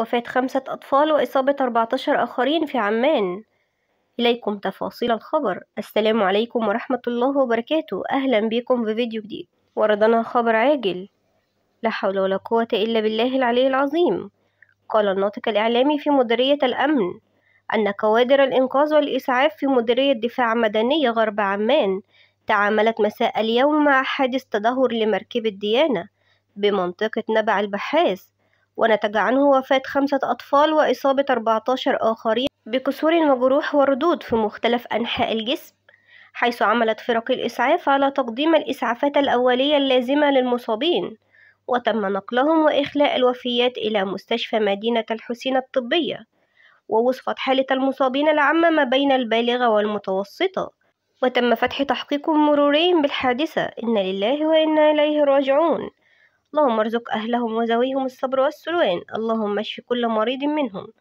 وفاة خمسة أطفال وإصابة 14 آخرين في عمان إليكم تفاصيل الخبر السلام عليكم ورحمة الله وبركاته أهلا بكم في فيديو جديد وردنا خبر عاجل لا حول ولا قوة إلا بالله العلي العظيم قال الناطق الإعلامي في مديرية الأمن أن كوادر الإنقاذ والإسعاف في مديرية دفاع مدنية غرب عمان تعاملت مساء اليوم مع حادث تدهور لمركبة ديانة بمنطقة نبع البحاث ونتج عنه وفاة خمسة أطفال وإصابة 14 آخرين بكسور وجروح وردود في مختلف أنحاء الجسم حيث عملت فرق الإسعاف على تقديم الإسعافات الأولية اللازمة للمصابين وتم نقلهم وإخلاء الوفيات إلى مستشفى مدينة الحسين الطبية ووصفت حالة المصابين العامة ما بين البالغة والمتوسطة وتم فتح تحقيق مروري بالحادثة إن لله وإنا إليه راجعون اللهم ارزق أهلهم وذويهم الصبر والسلوان اللهم اشف كل مريض منهم